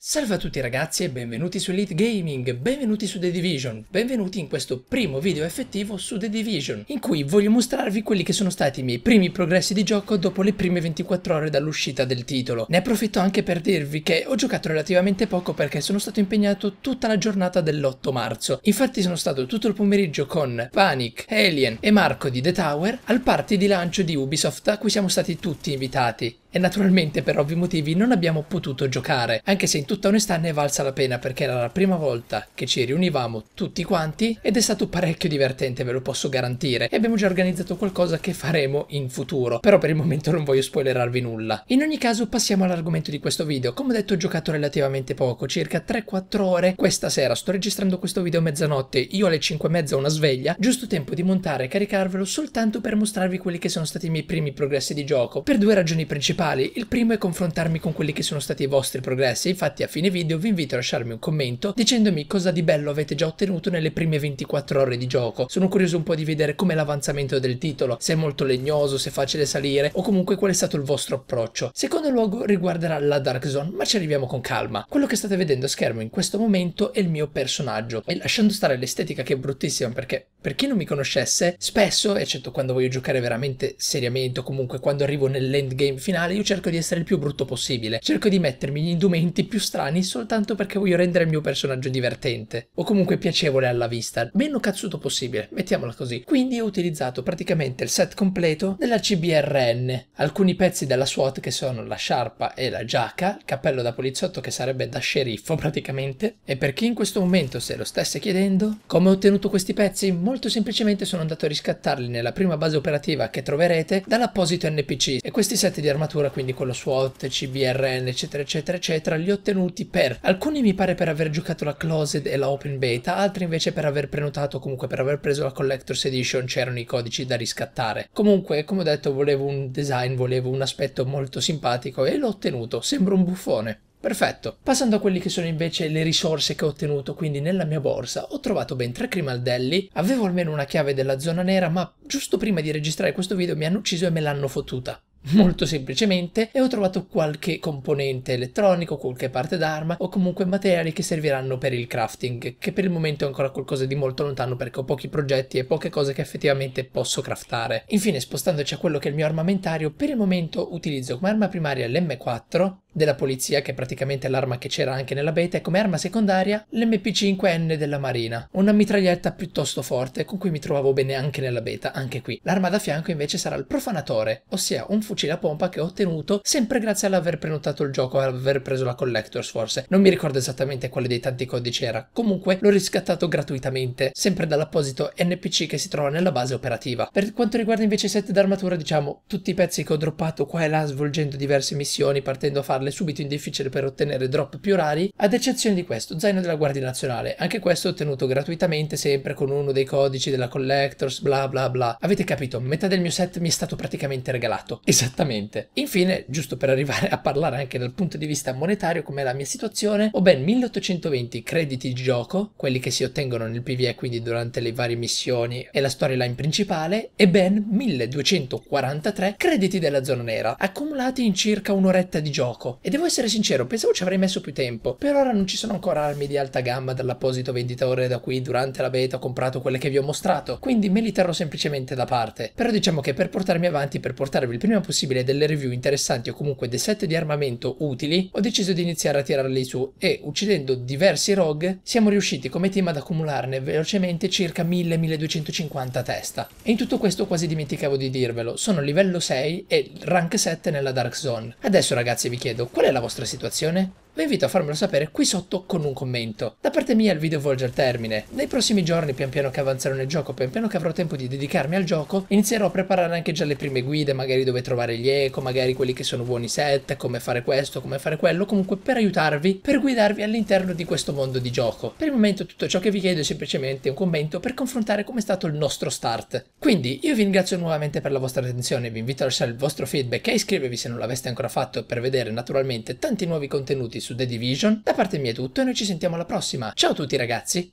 Salve a tutti ragazzi e benvenuti su Elite Gaming, benvenuti su The Division, benvenuti in questo primo video effettivo su The Division, in cui voglio mostrarvi quelli che sono stati i miei primi progressi di gioco dopo le prime 24 ore dall'uscita del titolo. Ne approfitto anche per dirvi che ho giocato relativamente poco perché sono stato impegnato tutta la giornata dell'8 marzo, infatti sono stato tutto il pomeriggio con Panic, Alien e Marco di The Tower al party di lancio di Ubisoft a cui siamo stati tutti invitati. E naturalmente per ovvi motivi non abbiamo potuto giocare, anche se in tutta onestà ne è valsa la pena perché era la prima volta che ci riunivamo tutti quanti ed è stato parecchio divertente, ve lo posso garantire, e abbiamo già organizzato qualcosa che faremo in futuro, però per il momento non voglio spoilerarvi nulla. In ogni caso passiamo all'argomento di questo video, come detto ho giocato relativamente poco, circa 3-4 ore questa sera, sto registrando questo video a mezzanotte, io alle 5 e mezza una sveglia, giusto tempo di montare e caricarvelo soltanto per mostrarvi quelli che sono stati i miei primi progressi di gioco, per due ragioni principali principali. Il primo è confrontarmi con quelli che sono stati i vostri progressi, infatti a fine video vi invito a lasciarmi un commento dicendomi cosa di bello avete già ottenuto nelle prime 24 ore di gioco. Sono curioso un po' di vedere com'è l'avanzamento del titolo, se è molto legnoso, se è facile salire o comunque qual è stato il vostro approccio. Secondo luogo riguarderà la Dark Zone, ma ci arriviamo con calma. Quello che state vedendo a schermo in questo momento è il mio personaggio e lasciando stare l'estetica che è bruttissima perché per chi non mi conoscesse, spesso, eccetto quando voglio giocare veramente seriamente o comunque quando arrivo nell'endgame finale, io cerco di essere il più brutto possibile. Cerco di mettermi gli indumenti più strani soltanto perché voglio rendere il mio personaggio divertente o comunque piacevole alla vista, meno cazzuto possibile, mettiamola così. Quindi ho utilizzato praticamente il set completo della CBRN, alcuni pezzi della SWAT che sono la sciarpa e la giacca, il cappello da poliziotto che sarebbe da sceriffo praticamente, e per chi in questo momento se lo stesse chiedendo, come ho ottenuto questi pezzi? Molto semplicemente sono andato a riscattarli nella prima base operativa che troverete dall'apposito NPC e questi set di armatura, quindi quello SWAT, CBRN, eccetera, eccetera, eccetera, li ho ottenuti per alcuni mi pare per aver giocato la Closed e la Open Beta, altri invece per aver prenotato, comunque per aver preso la Collector's Edition c'erano i codici da riscattare. Comunque, come ho detto, volevo un design, volevo un aspetto molto simpatico e l'ho ottenuto, sembro un buffone. Perfetto, passando a quelli che sono invece le risorse che ho ottenuto, quindi nella mia borsa ho trovato ben tre crimaldelli, avevo almeno una chiave della zona nera, ma giusto prima di registrare questo video mi hanno ucciso e me l'hanno fottuta molto semplicemente e ho trovato qualche componente elettronico, qualche parte d'arma o comunque materiali che serviranno per il crafting, che per il momento è ancora qualcosa di molto lontano perché ho pochi progetti e poche cose che effettivamente posso craftare. Infine spostandoci a quello che è il mio armamentario, per il momento utilizzo come arma primaria l'M4 della polizia, che è praticamente l'arma che c'era anche nella beta, e come arma secondaria l'MP5N della Marina, una mitraglietta piuttosto forte con cui mi trovavo bene anche nella beta, anche qui. L'arma da fianco invece sarà il profanatore, ossia un fucile a pompa che ho ottenuto sempre grazie all'aver prenotato il gioco, aver preso la Collectors forse. Non mi ricordo esattamente quale dei tanti codici era, comunque l'ho riscattato gratuitamente, sempre dall'apposito NPC che si trova nella base operativa. Per quanto riguarda invece i set d'armatura, diciamo, tutti i pezzi che ho droppato qua e là svolgendo diverse missioni, partendo a fare spostarle subito in difficile per ottenere drop più rari, ad eccezione di questo, zaino della Guardia Nazionale, anche questo ottenuto gratuitamente sempre con uno dei codici della Collectors, bla bla bla. Avete capito, metà del mio set mi è stato praticamente regalato. Esattamente. Infine, giusto per arrivare a parlare anche dal punto di vista monetario com'è la mia situazione, ho ben 1820 crediti di gioco, quelli che si ottengono nel PvE quindi durante le varie missioni e la storyline principale, e ben 1243 crediti della zona nera, accumulati in circa un'oretta di gioco poco. E devo essere sincero, pensavo ci avrei messo più tempo. Per ora non ci sono ancora armi di alta gamma dall'apposito venditore da cui durante la beta ho comprato quelle che vi ho mostrato, quindi me li terrò semplicemente da parte. Però diciamo che per portarmi avanti, per portarvi il prima possibile delle review interessanti o comunque dei set di armamento utili, ho deciso di iniziare a tirarli su e, uccidendo diversi rogue, siamo riusciti come team ad accumularne velocemente circa 1000-1250 testa. E in tutto questo quasi dimenticavo di dirvelo, sono livello 6 e rank 7 nella Dark Zone. Adesso ragazzi vi chiedo, chiedo, qual è la vostra situazione? vi invito a farmelo sapere qui sotto con un commento. Da parte mia il video volge al termine. Nei prossimi giorni, pian piano che avanzerò nel gioco, pian piano che avrò tempo di dedicarmi al gioco, inizierò a preparare anche già le prime guide, magari dove trovare gli eco, magari quelli che sono buoni set, come fare questo, come fare quello, comunque per aiutarvi, per guidarvi all'interno di questo mondo di gioco. Per il momento tutto ciò che vi chiedo è semplicemente un commento per confrontare come è stato il nostro start. Quindi io vi ringrazio nuovamente per la vostra attenzione, vi invito a lasciare il vostro feedback e iscrivervi se non l'aveste ancora fatto per vedere naturalmente tanti nuovi contenuti su su The Division. Da parte mia è tutto e noi ci sentiamo alla prossima. Ciao a tutti ragazzi!